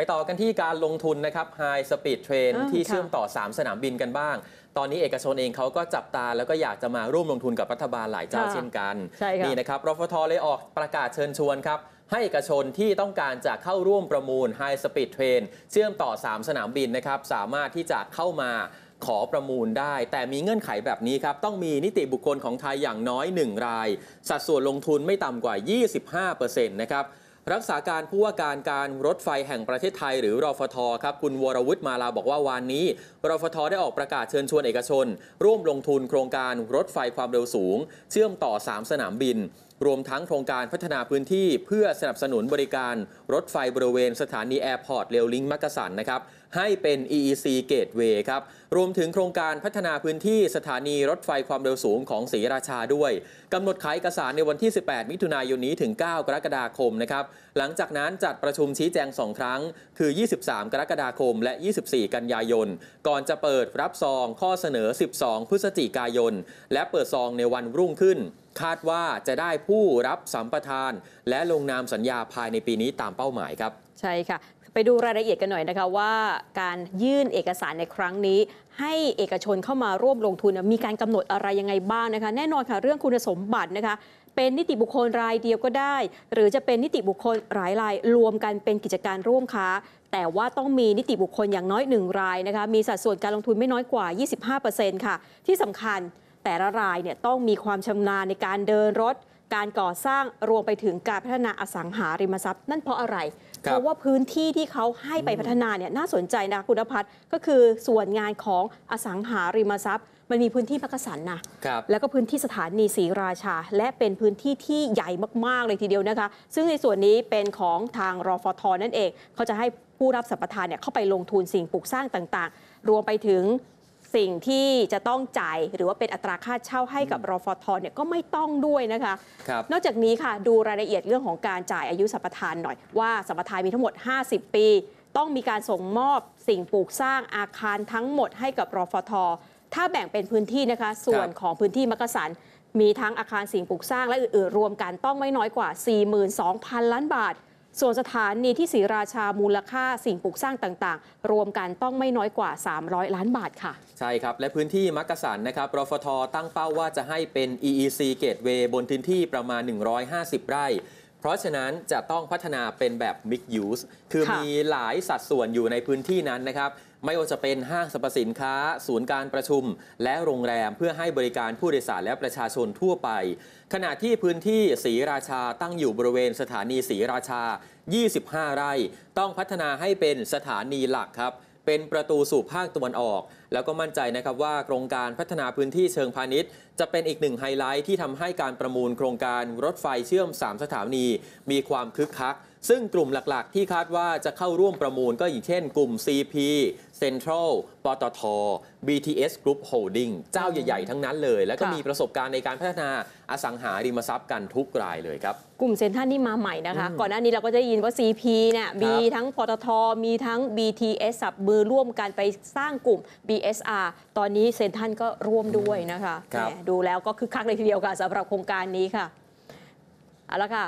ไปต่อกันที่การลงทุนนะครับไฮสปีดเทรนที่เชื่อมต่อ 3 สนามบินกันบ้าง ตอนนี้เอกชนเองเขาก็จับตาแล้วก็อยากจะมาร่วมลงทุนกับรัฐบาลหลายเจ้าเช่นกันนี่นะครับรฟทเลยออกประกาศเชิญชวนครับให้เอกชนที่ต้องการจะเข้าร่วมประมูลไฮสปีดเทรนเชื่อมต่อ 3 สนามบินนะครับสามารถที่จะเข้ามาขอประมูลได้ แต่มีเงื่อนไขแบบนี้ครับต้องมีนิติบุคคลของไทยอย่างน้อย 1 ราย สัดส่วนลงทุนไม่ต่ำกว่า25%นะครับรักษาการผู้ว่าการการรถไฟแห่งประเทศไทยหรือรอฟทครับคุณวรวุฒิมาลาบอกว่าวานนี้ รอฟทได้ออกประกาศเชิญชวนเอกชน ร่วมลงทุนโครงการรถไฟความเร็วสูง เชื่อมต่อ 3 สนามบินรวมทั้งโครงการพัฒนาพื้นที่เพื่อสนับสนุนบริการรถไฟบริเวณสถานีแอร์พอร์ตเรลลิงมักกะสันนะครับให้เป็น EEC Gateway ครับรวมถึงโครงการพัฒนาพื้นที่สถานีรถไฟความเร็วสูงของศรีราชาด้วยกำหนดขายเอกสารในวันที่ 18 มิถุนายนนี้ถึง 9 กรกฎาคมนะครับหลังจากนั้นจัดประชุมชี้แจง 2 ครั้ง คือ 23 กรกฎาคมและ 24 กันยายนก่อนจะเปิดรับซองข้อเสนอ 12 พฤศจิกายน และเปิดซองในวันรุ่งขึ้นคาดว่าจะได้ผู้รับสัมปทาน และลงนามสัญญาภายในปีนี้ตามเป้าหมายครับ ใช่ค่ะ ไปดูรายละเอียดกันหน่อยนะคะ ว่าการยื่นเอกสารในครั้งนี้ ให้เอกชนเข้ามาร่วมลงทุนมีการกำหนดอะไรยังไงบ้างนะคะ แน่นอนค่ะเรื่องคุณสมบัตินะคะเป็นนิติบุคคลรายเดียวก็ได้ หรือจะเป็นนิติบุคคลหลายราย รวมกันเป็นกิจการร่วมค้า แต่ว่าต้องมีนิติบุคคลอย่างน้อย1รายนะคะมีสัดส่วนการลงทุนไม่น้อยกว่า 25%ค่ะที่สำคัญแต่ละรายเนี่ยต้องมีความชำนาญในการเดินรถ การก่อสร้างรวมไปถึงการพัฒนาอสังหาริมทรัพย์นั่นเพราะอะไร เพราะว่าพื้นที่ที่เขาให้ไปพัฒนาเนี่ยน่าสนใจนะคุณพัฒน์ก็คือส่วนงานของอสังหาริมทรัพย์ มันมีพื้นที่พักสันนะแล้วก็พื้นที่สถานีศรีราชา และเป็นพื้นที่ที่ใหญ่มาก ๆเลยทีเดียวนะคะ ซึ่งในส่วนนี้เป็นของทางรอฟทนั่นเอง เขาจะให้ผู้รับสัมปทานเนี่ยเข้าไปลงทุนสิ่งปลูกสร้างต่างๆ รวมไปถึงสิ่งที่จะต้องจ่ายหรือว่าเป็นอัตราค่าเช่าให้กับรอฟทเนี่ยก็ไม่ต้องด้วยนะคะคนอกจากนี้ค่ะดูรายละเอียดเรื่องของการจ่ายอายุสัมปทานหน่อย ว่าสัมปทานมีทั้งหมด 50 ปี ต้องมีการส่งมอบสิ่งปลูกสร้างอาคารทั้งหมดให้กับรอฟทถ้าแบ่งเป็นพื้นที่นะคะส่วนของพื้นที่มักกสันมีทั้งอาคารสิ่งปลูกสร้างและอื่น ๆ รวมกันต้องไม่น้อยกว่า 42,000ล้านบาทส่วนสถานีที่ศรีราชามูลค่าสิ่งปลูกสร้างต่างๆ รวมกันต้องไม่น้อยกว่า 300 ล้านบาทค่ะ ใช่ครับ และพื้นที่มักกะสันนะครับรฟทตั้งเป้าว่าจะให้เป็น EEC Gateway บนพื้นที่ประมาณ 150 ไร่เพราะฉะนั้นจะต้องพัฒนาเป็นแบบ Mix Use คือมีหลายสัดส่วนอยู่ในพื้นที่นั้นนะครับ ไม่ว่าจะเป็นห้างสรรพสินค้า ศูนย์การประชุม และโรงแรมเพื่อให้บริการผู้โดยสารและประชาชนทั่วไป ขณะที่พื้นที่ศรีราชาตั้งอยู่บริเวณสถานีศรีราชา 25 ไร่ ต้องพัฒนาให้เป็นสถานีหลักครับเป็นประตูสู่ภาคตะวันออก แล้วก็มั่นใจนะครับว่าโครงการพัฒนาพื้นที่เชิงพาณิชย์ จะเป็นอีกหนึ่งไฮไลท์ที่ทำให้การประมูลโครงการรถไฟเชื่อม 3 สถานี มีความคึกคักซึ่งกลุ่มหลักๆที่คาดว่าจะเข้าร่วมประมูลก็อย่างเช่นกลุ่ม CP Central ปตท BTS Group Holding เจ้าใหญ่ๆ ทั้งนั้นเลย แล้วก็มีประสบการณ์ในการพัฒนาอสังหาริมทรัพย์กันทุกรายเลยครับ กลุ่มเซ็นทรัลนี่มาใหม่นะคะ ก่อนหน้านี้เราก็จะยินว่า CP เนี่ยมีทั้งปตท มีทั้ง BTS สับมือร่วมกันไปสร้างกลุ่ม BSR ตอนนี้เซ็นทรัลก็ร่วมด้วยนะคะดูแล้วก็คือคักเลยทีเดียวค่ะสำหรับโครงการนี้ค่ะเอาละค่ะ